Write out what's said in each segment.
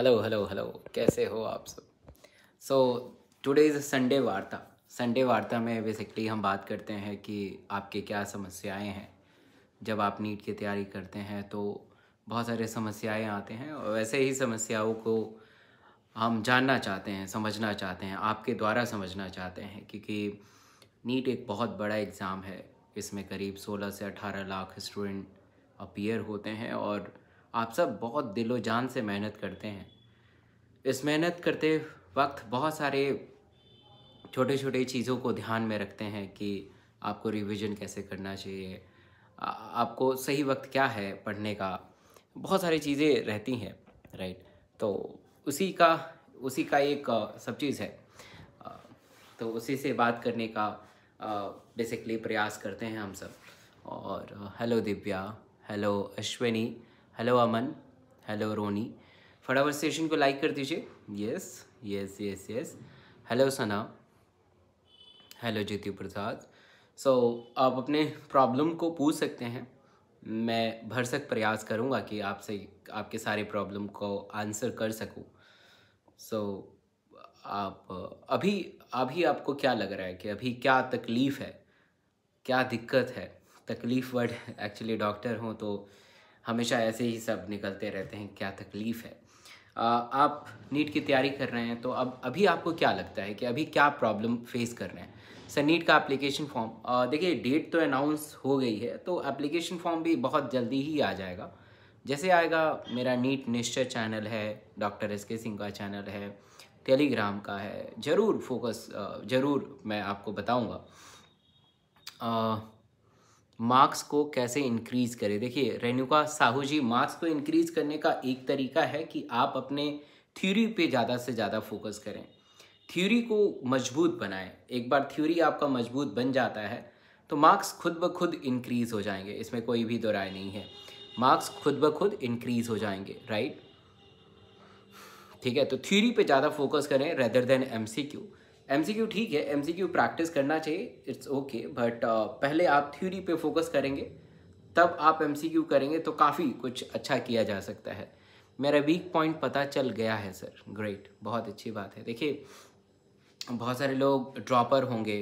Hello hello hello कैसे हो आप सब सो टुडे इज़ संडे वार्ता संडे वार्ता में बेसिकली हम बात करते हैं कि आपके क्या समस्याएं हैं जब आप नीट की तैयारी करते हैं तो बहुत सारे समस्याएं आते हैं और वैसे ही समस्याओं को हम जानना चाहते हैं समझना चाहते हैं आपके द्वारा समझना चाहते हैं क्योंकि नीट एक बहुत बड़ा एग्ज़ाम है इसमें करीब सोलह से अठारह लाख स्टूडेंट अपीयर होते हैं और आप सब बहुत दिलो जान से मेहनत करते हैं इस मेहनत करते वक्त बहुत सारे छोटे छोटे चीज़ों को ध्यान में रखते हैं कि आपको रिवीजन कैसे करना चाहिए आपको सही वक्त क्या है पढ़ने का बहुत सारी चीज़ें रहती हैं राइट तो उसी का उसी का एक सब चीज़ है तो उसी से बात करने का बेसिकली प्रयास करते हैं हम सब और hello Divya hello Ashwini hello Aman hello Ronnie फटाफट सेशन को लाइक कर दीजिए yes yes yes yes hello Sana hello Jyoti Prasad so so, आप अपने प्रॉब्लम को पूछ सकते हैं मैं भरसक प्रयास करूंगा कि आपसे आपके सारे प्रॉब्लम को आंसर कर सकूं सो so, आप अभी अभी आपको क्या लग रहा है कि अभी क्या तकलीफ़ है क्या दिक्कत है तकलीफ़ वर्ड एक्चुअली डॉक्टर हों तो हमेशा ऐसे ही सब निकलते रहते हैं क्या तकलीफ़ है आप नीट की तैयारी कर रहे हैं तो अब अभी आपको क्या लगता है कि अभी क्या प्रॉब्लम फेस कर रहे हैं सर नीट का एप्लीकेशन फॉर्म देखिए डेट तो अनाउंस हो गई है तो एप्लीकेशन फॉर्म भी बहुत जल्दी ही आ जाएगा जैसे आएगा मेरा नीट निश्चय चैनल है डॉक्टर एस के सिंह का चैनल है टेलीग्राम का है ज़रूर फोकस ज़रूर मैं आपको बताऊँगा मार्क्स को कैसे इंक्रीज करें देखिए रेणुका साहू जी मार्क्स को इंक्रीज करने का एक तरीका है कि आप अपने थ्योरी पे ज़्यादा से ज़्यादा फोकस करें थ्योरी को मजबूत बनाएं एक बार थ्योरी आपका मजबूत बन जाता है तो मार्क्स खुद ब खुद इंक्रीज़ हो जाएंगे इसमें कोई भी दो राय नहीं है मार्क्स खुद ब खुद इंक्रीज़ हो जाएंगे राइट ठीक है तो थ्योरी पे ज़्यादा फोकस करें रेदर देन एमसीक्यू एम ठीक है एम प्रैक्टिस करना चाहिए इट्स ओके बट पहले आप थ्योरी पे फोकस करेंगे तब आप एम करेंगे तो काफ़ी कुछ अच्छा किया जा सकता है मेरा वीक पॉइंट पता चल गया है सर ग्रेट बहुत अच्छी बात है देखिए बहुत सारे लोग ड्रॉपर होंगे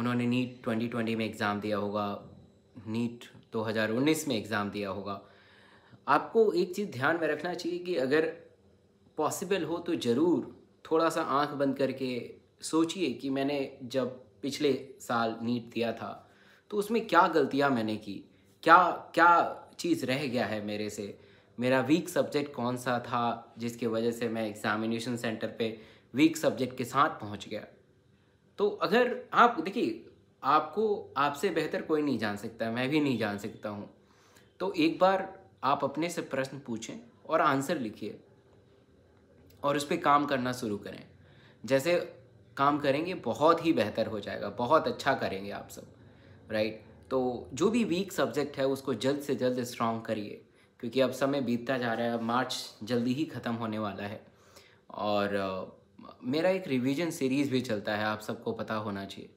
उन्होंने नीट 2020 में एग्ज़ाम दिया होगा नीट 2019 में एग्ज़ाम दिया होगा आपको एक चीज़ ध्यान में रखना चाहिए कि अगर पॉसिबल हो तो ज़रूर थोड़ा सा आंख बंद करके सोचिए कि मैंने जब पिछले साल नीट दिया था तो उसमें क्या गलतियाँ मैंने की क्या क्या चीज़ रह गया है मेरे से मेरा वीक सब्जेक्ट कौन सा था जिसकी वजह से मैं एग्ज़ामिनेशन सेंटर पे वीक सब्जेक्ट के साथ पहुंच गया तो अगर आप देखिए आपको आपसे बेहतर कोई नहीं जान सकता मैं भी नहीं जान सकता हूँ तो एक बार आप अपने से प्रश्न पूछें और आंसर लिखिए और उस पर काम करना शुरू करें जैसे काम करेंगे बहुत ही बेहतर हो जाएगा बहुत अच्छा करेंगे आप सब राइट तो जो भी वीक सब्जेक्ट है उसको जल्द से जल्द स्ट्रॉन्ग करिए क्योंकि अब समय बीतता जा रहा है अब मार्च जल्दी ही ख़त्म होने वाला है और मेरा एक रिवीजन सीरीज़ भी चलता है आप सबको पता होना चाहिए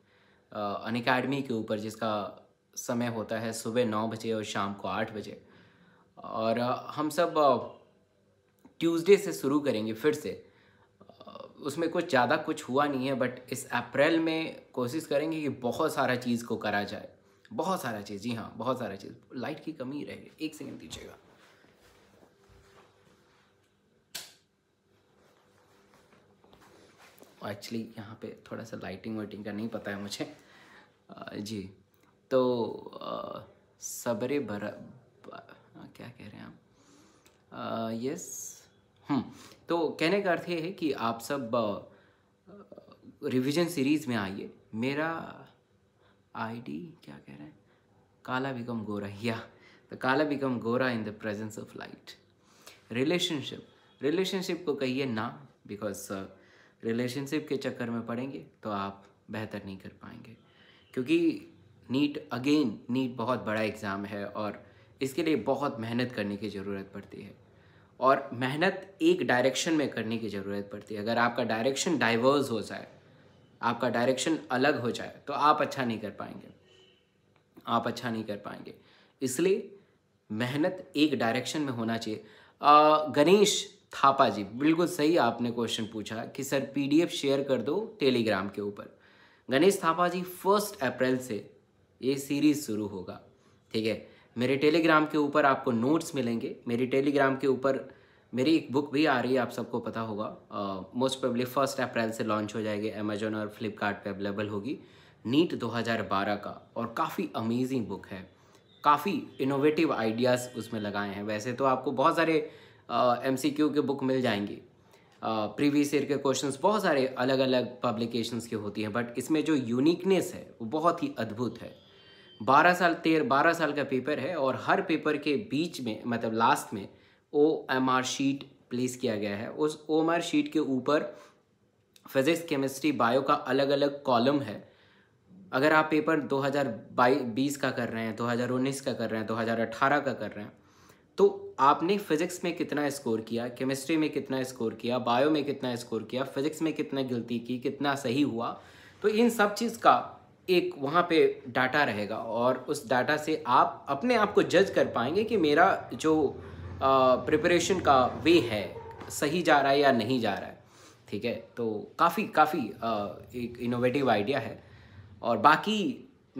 अन अकेडमी के ऊपर जिसका समय होता है सुबह नौ बजे और शाम को आठ बजे और हम सब ट्यूसडे से शुरू करेंगे फिर से उसमें कुछ ज़्यादा कुछ हुआ नहीं है बट इस अप्रैल में कोशिश करेंगे कि बहुत सारा चीज़ को करा जाए बहुत सारा चीज़ जी हाँ बहुत सारा चीज़ लाइट की कमी रहेगी एक सेकेंड दीजिएगा एक्चुअली यहाँ पे थोड़ा सा लाइटिंग वाइटिंग का नहीं पता है मुझे जी तो सबरे भरा क्या कह रहे हैं आप यस हम्म, तो कहने का अर्थ ये है कि आप सब रिवीजन सीरीज़ में आइए मेरा आईडी क्या कह रहे हैं काला बिकम गोरा या द काला बिकम गोरा in the presence of light relationship relationship को कहिए ना बिकॉज रिलेशनशिप के चक्कर में पड़ेंगे तो आप बेहतर नहीं कर पाएंगे क्योंकि नीट अगेन नीट बहुत बड़ा एग्ज़ाम है और इसके लिए बहुत मेहनत करने की ज़रूरत पड़ती है और मेहनत एक डायरेक्शन में करने की ज़रूरत पड़ती है अगर आपका डायरेक्शन डाइवर्स हो जाए आपका डायरेक्शन अलग हो जाए तो आप अच्छा नहीं कर पाएंगे आप अच्छा नहीं कर पाएंगे इसलिए मेहनत एक डायरेक्शन में होना चाहिए गणेश थापा जी बिल्कुल सही आपने क्वेश्चन पूछा कि सर पीडीएफ शेयर कर दो टेलीग्राम के ऊपर गणेश थापा जी फर्स्ट अप्रैल से ये सीरीज़ शुरू होगा ठीक है मेरे टेलीग्राम के ऊपर आपको नोट्स मिलेंगे मेरी टेलीग्राम के ऊपर मेरी एक बुक भी आ रही है आप सबको पता होगा मोस्ट पब्लिक फर्स्ट अप्रैल से लॉन्च हो जाएगी अमेजोन और फ्लिपकार्ट पे अवेलेबल होगी नीट 2012 का और काफ़ी अमेजिंग बुक है काफ़ी इनोवेटिव आइडियाज़ उसमें लगाए हैं वैसे तो आपको बहुत सारे एम सी क्यू के बुक मिल जाएंगे प्रीवियस ईयर के क्वेश्चंस बहुत सारे अलग अलग पब्लिकेशंस के होती हैं बट इसमें जो यूनिकनेस है वो बहुत ही अद्भुत है बारह साल तेरह बारह साल का पेपर है और हर पेपर के बीच में मतलब लास्ट में O M R sheet place किया गया है उस ओ एम आर शीट के ऊपर फिज़िक्स केमिस्ट्री बायो का अलग अलग कॉलम है अगर आप पेपर दो हज़ार बीस का कर रहे हैं दो हज़ार उन्नीस का कर रहे हैं दो हज़ार अठारह का कर रहे हैं तो आपने फिज़िक्स में कितना स्कोर किया केमिस्ट्री में कितना स्कोर किया बायो में कितना स्कोर किया फिज़िक्स में कितना गलती की कितना सही हुआ तो इन सब चीज़ का एक वहाँ पे डाटा रहेगा और उस डाटा से आप अपने आप को जज कर पाएंगे कि मेरा जो प्रिपरेशन का वे है सही जा रहा है या नहीं जा रहा है ठीक है तो काफ़ी काफ़ी एक इनोवेटिव आइडिया है और बाकी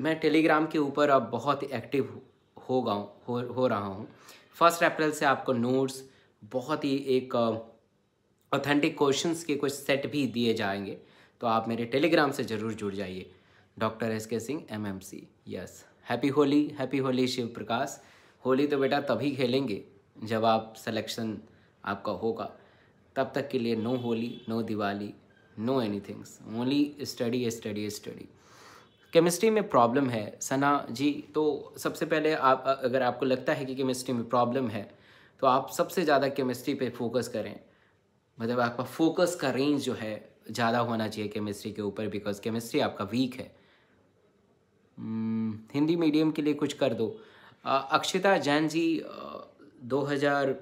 मैं टेलीग्राम के ऊपर अब बहुत एक्टिव हो हो हो रहा हूँ फर्स्ट अप्रैल से आपको नोट्स बहुत ही एक ऑथेंटिक क्वेश्चंस के कुछ सेट भी दिए जाएंगे तो आप मेरे टेलीग्राम से ज़रूर जुड़ जाइए doctor S K Singh M M C yes happy Holi happy Holi Shiv Prakash Holi तो बेटा तभी खेलेंगे जब आप सिलेक्शन आपका होगा तब तक के लिए no Holi no Diwali no any things only study study study chemistry में प्रॉब्लम है सना जी तो सबसे पहले आप अगर आपको लगता है कि केमिस्ट्री में प्रॉब्लम है तो आप सबसे ज़्यादा केमिस्ट्री पे फोकस करें मतलब आपका फोकस का रेंज जो है ज़्यादा होना चाहिए केमिस्ट्री के ऊपर बिकॉज केमिस्ट्री आपका वीक है हम्म, हिंदी मीडियम के लिए कुछ कर दो अक्षिता जैन जी दो हज़ार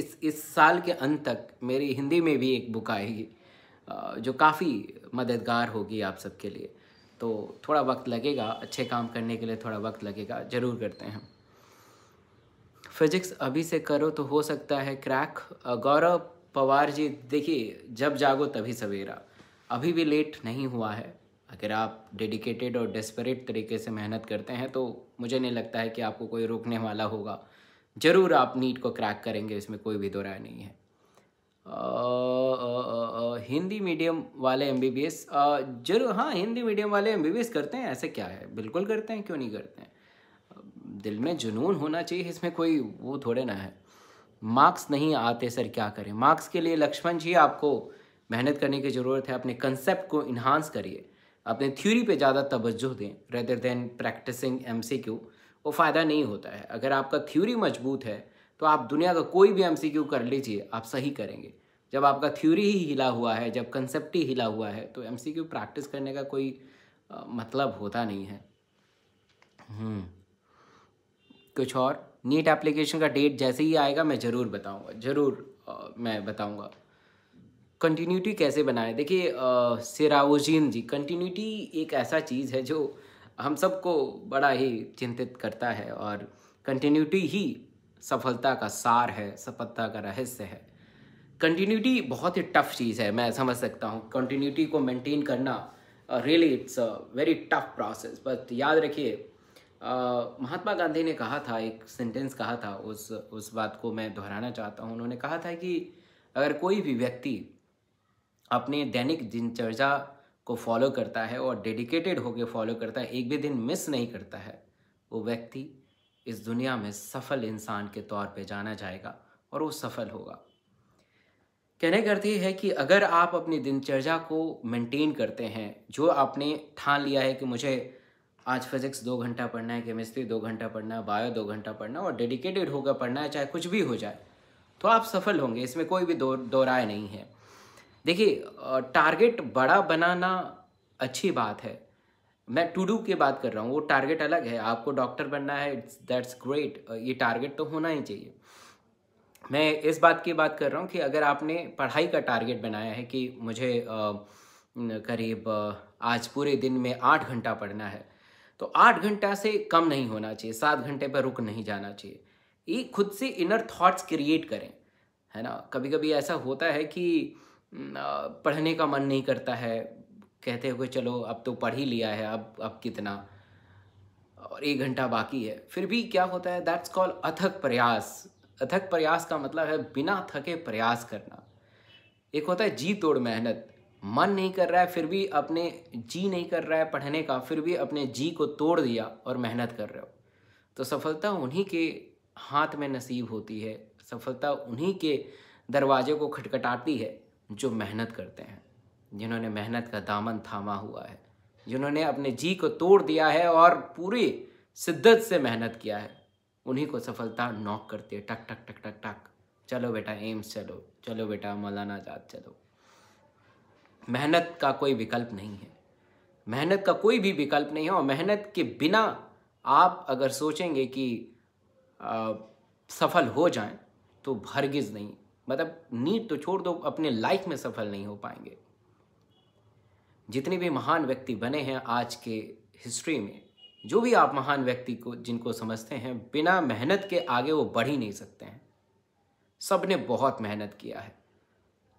इस इस साल के अंत तक मेरी हिंदी में भी एक बुक आएगी जो काफ़ी मददगार होगी आप सबके लिए तो थोड़ा वक्त लगेगा अच्छे काम करने के लिए थोड़ा वक्त लगेगा ज़रूर करते हैं फिजिक्स अभी से करो तो हो सकता है क्रैक गौरव पवार जी देखिए जब जागो तभी सवेरा अभी भी लेट नहीं हुआ है अगर आप डेडिकेटेड और डेस्परेट तरीके से मेहनत करते हैं तो मुझे नहीं लगता है कि आपको कोई रोकने वाला होगा ज़रूर आप नीट को क्रैक करेंगे इसमें कोई भी दो राय नहीं है आ, आ, आ, हिंदी मीडियम वाले एम बी बी एस जरूर हाँ हिंदी मीडियम वाले एम बी बी एस करते हैं ऐसे क्या है बिल्कुल करते हैं क्यों नहीं करते हैं दिल में जुनून होना चाहिए इसमें कोई वो थोड़े ना है मार्क्स नहीं आते सर क्या करें मार्क्स के लिए लक्ष्मण जी आपको मेहनत करने की ज़रूरत है अपने कंसेप्ट को इन्हांस करिए अपने थ्योरी पे ज़्यादा तवज्जो दें रेदर देन प्रैक्टिसिंग एम वो फ़ायदा नहीं होता है अगर आपका थ्योरी मजबूत है तो आप दुनिया का कोई भी एम कर लीजिए आप सही करेंगे जब आपका थ्योरी ही हिला हुआ है जब कंसेप्ट ही हिला हुआ है तो एम प्रैक्टिस करने का कोई आ, मतलब होता नहीं है हम्म। कुछ और नीट एप्लीकेशन का डेट जैसे ही आएगा मैं ज़रूर बताऊँगा ज़रूर मैं बताऊँगा कंटिन्यूटी कैसे बनाए देखिए सिराउजीन जी कंटिन्यूटी एक ऐसा चीज़ है जो हम सबको बड़ा ही चिंतित करता है और कंटिन्यूटी ही सफलता का सार है सफलता का रहस्य है कंटिन्यूटी बहुत ही टफ चीज़ है मैं समझ सकता हूँ कंटिन्यूटी को मेंटेन करना really it's a very tough process but याद रखिए महात्मा गांधी ने कहा था एक सेंटेंस कहा था उस उस बात को मैं दोहराना चाहता हूँ उन्होंने कहा था कि अगर कोई भी व्यक्ति अपने दैनिक दिनचर्या को फॉलो करता है और डेडिकेटेड होकर फॉलो करता है एक भी दिन मिस नहीं करता है वो व्यक्ति इस दुनिया में सफल इंसान के तौर पे जाना जाएगा और वो सफल होगा कहने करती है कि अगर आप अपनी दिनचर्या को मेंटेन करते हैं जो आपने ठान लिया है कि मुझे आज फिजिक्स दो घंटा पढ़ना है केमिस्ट्री दो घंटा पढ़ना है बायो दो घंटा पढ़ना है और डेडिकेटेड होकर पढ़ना है चाहे कुछ भी हो जाए तो आप सफल होंगे इसमें कोई भी दो दो राय नहीं है देखिए टारगेट बड़ा बनाना अच्छी बात है मैं टू डू की बात कर रहा हूँ वो टारगेट अलग है आपको डॉक्टर बनना है इट्स दैट्स ग्रेट ये टारगेट तो होना ही चाहिए मैं इस बात की बात कर रहा हूँ कि अगर आपने पढ़ाई का टारगेट बनाया है कि मुझे करीब आज पूरे दिन में आठ घंटा पढ़ना है तो आठ घंटा से कम नहीं होना चाहिए सात घंटे पर रुक नहीं जाना चाहिए ये खुद से इनर थॉट्स क्रिएट करें है ना कभी कभी ऐसा होता है कि पढ़ने का मन नहीं करता है कहते हुए चलो अब तो पढ़ ही लिया है अब अब कितना और एक घंटा बाकी है फिर भी क्या होता है दैट्स कॉल अथक प्रयास अथक प्रयास का मतलब है बिना थके प्रयास करना एक होता है जी तोड़ मेहनत मन नहीं कर रहा है फिर भी अपने जी नहीं कर रहा है पढ़ने का फिर भी अपने जी को तोड़ दिया और मेहनत कर रहे हो तो सफलता उन्हीं के हाथ में नसीब होती है सफलता उन्हीं के दरवाजे को खटखटाती है जो मेहनत करते हैं जिन्होंने मेहनत का दामन थामा हुआ है जिन्होंने अपने जी को तोड़ दिया है और पूरी शिद्दत से मेहनत किया है उन्हीं को सफलता नॉक करती है टक टक टक टक टक चलो बेटा एम्स चलो चलो बेटा मौलाना आजाद चलो मेहनत का कोई विकल्प नहीं है मेहनत का कोई भी विकल्प नहीं है और मेहनत के बिना आप अगर सोचेंगे कि आ, सफल हो जाएं तो भरगिज नहीं मतलब नीट तो छोड़ दो अपने लाइफ में सफल नहीं हो पाएंगे जितने भी महान व्यक्ति बने हैं आज के हिस्ट्री में जो भी आप महान व्यक्ति को जिनको समझते हैं बिना मेहनत के आगे वो बढ़ ही नहीं सकते हैं सब ने बहुत मेहनत किया है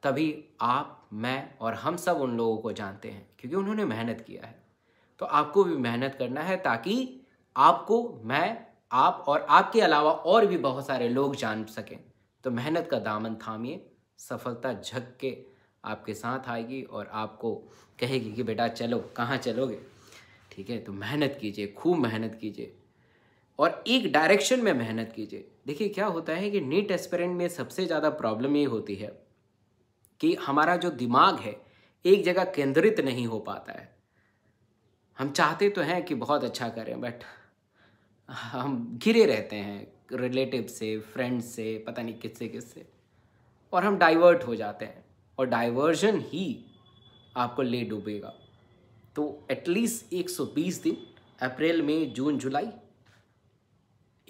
तभी आप मैं और हम सब उन लोगों को जानते हैं क्योंकि उन्होंने मेहनत किया है तो आपको भी मेहनत करना है ताकि आपको मैं आप और आपके अलावा और भी बहुत सारे लोग जान सकें तो मेहनत का दामन थामिए सफलता झक के आपके साथ आएगी और आपको कहेगी कि बेटा चलो कहाँ चलोगे ठीक है तो मेहनत कीजिए खूब मेहनत कीजिए और एक डायरेक्शन में मेहनत कीजिए देखिए क्या होता है कि नीट एस्पेरेंट में सबसे ज़्यादा प्रॉब्लम ये होती है कि हमारा जो दिमाग है एक जगह केंद्रित नहीं हो पाता है हम चाहते तो हैं कि बहुत अच्छा करें बट हम घिरे रहते हैं रिलेटिव से फ्रेंड से पता नहीं किससे किससे और हम डाइवर्ट हो जाते हैं और डाइवर्जन ही आपको ले डूबेगा तो एटलीस्ट 120 दिन अप्रैल में जून जुलाई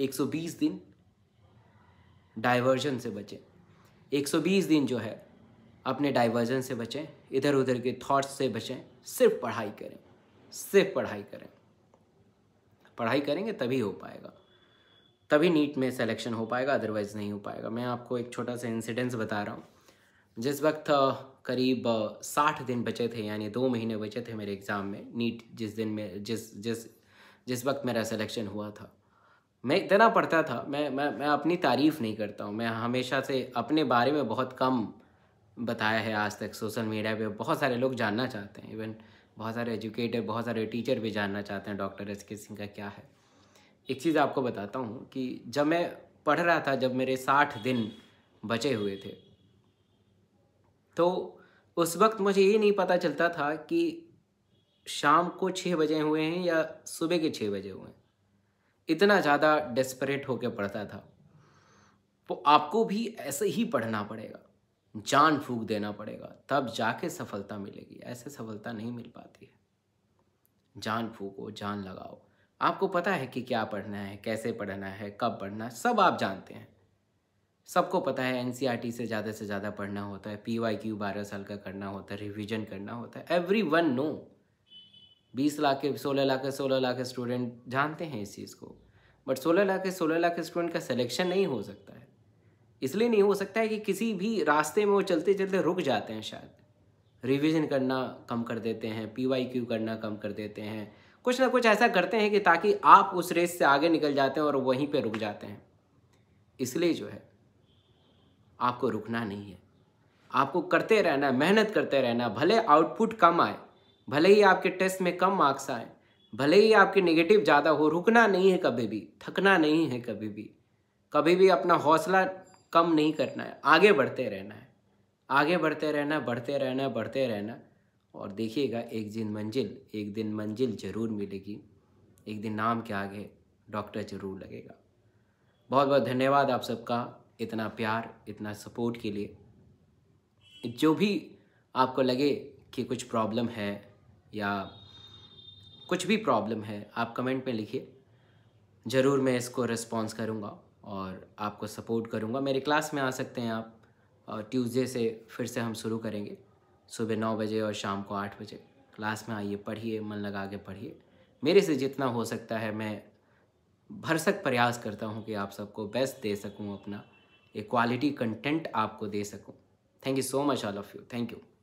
120 दिन डाइवर्जन से बचें 120 दिन जो है अपने डाइवर्जन से बचें इधर उधर के थॉट्स से बचें सिर्फ पढ़ाई करें सिर्फ पढ़ाई करें पढ़ाई करेंगे तभी हो पाएगा तभी नीट में सेलेक्शन हो पाएगा अदरवाइज़ नहीं हो पाएगा मैं आपको एक छोटा सा इंसिडेंस बता रहा हूँ जिस वक्त करीब साठ दिन बचे थे यानी दो महीने बचे थे मेरे एग्ज़ाम में नीट जिस दिन में जिस जिस जिस वक्त मेरा सिलेक्शन हुआ था मैं इतना पढ़ता था मैं मैं मैं अपनी तारीफ़ नहीं करता हूँ मैं हमेशा से अपने बारे में बहुत कम बताया है आज तक सोशल मीडिया पे बहुत सारे लोग जानना चाहते हैं इवन बहुत सारे एजुकेटर बहुत सारे टीचर भी जानना चाहते हैं डॉक्टर एस के सिंह का क्या है एक चीज़ आपको बताता हूँ कि जब मैं पढ़ रहा था जब मेरे साठ दिन बचे हुए थे तो उस वक्त मुझे ये नहीं पता चलता था कि शाम को छः बजे हुए हैं या सुबह के छः बजे हुए हैं इतना ज़्यादा डेस्परेट होकर पढ़ता था तो आपको भी ऐसे ही पढ़ना पड़ेगा जान फूक देना पड़ेगा तब जाके सफलता मिलेगी ऐसे सफलता नहीं मिल पाती है जान फूको जान लगाओ आपको पता है कि क्या पढ़ना है कैसे पढ़ना है कब पढ़ना है सब आप जानते हैं सबको पता है एन e से ज़्यादा से ज़्यादा पढ़ना होता है पी वाई क्यू बारह साल का करना होता है रिविजन करना होता है एवरी वन नो बीस लाख के सोलह लाख के सोलह लाख के स्टूडेंट जानते हैं इस चीज़ को बट सोलह लाख के सोलह लाख के स्टूडेंट का सिलेक्शन नहीं हो सकता है इसलिए नहीं हो सकता है कि किसी भी रास्ते में वो चलते चलते रुक जाते हैं शायद रिविज़न करना कम कर देते हैं पी वाई क्यू करना कम कर देते हैं कुछ ना कुछ ऐसा करते हैं कि ताकि आप उस रेस से आगे निकल जाते हैं और वहीं पे रुक जाते हैं इसलिए जो है आपको रुकना नहीं है आपको करते रहना मेहनत करते रहना भले आउटपुट कम आए भले ही आपके टेस्ट में कम मार्क्स आए भले ही आपके नेगेटिव ज़्यादा हो रुकना नहीं है कभी भी थकना नहीं है कभी भी कभी भी अपना हौसला कम नहीं करना है आगे बढ़ते रहना है आगे बढ़ते रहना बढ़ते रहना बढ़ते रहना और देखिएगा एक दिन मंजिल एक दिन मंजिल ज़रूर मिलेगी एक दिन नाम के आगे डॉक्टर ज़रूर लगेगा बहुत बहुत धन्यवाद आप सबका इतना प्यार इतना सपोर्ट के लिए जो भी आपको लगे कि कुछ प्रॉब्लम है या कुछ भी प्रॉब्लम है आप कमेंट में लिखिए ज़रूर मैं इसको रिस्पॉन्स करूँगा और आपको सपोर्ट करूँगा मेरे क्लास में आ सकते हैं आप और ट्यूसडे से फिर से हम शुरू करेंगे सुबह नौ बजे और शाम को आठ बजे क्लास में आइए पढ़िए मन लगा के पढ़िए मेरे से जितना हो सकता है मैं भरसक प्रयास करता हूँ कि आप सबको बेस्ट दे सकूँ अपना एक क्वालिटी कंटेंट आपको दे सकूँ thank you so much all of you thank you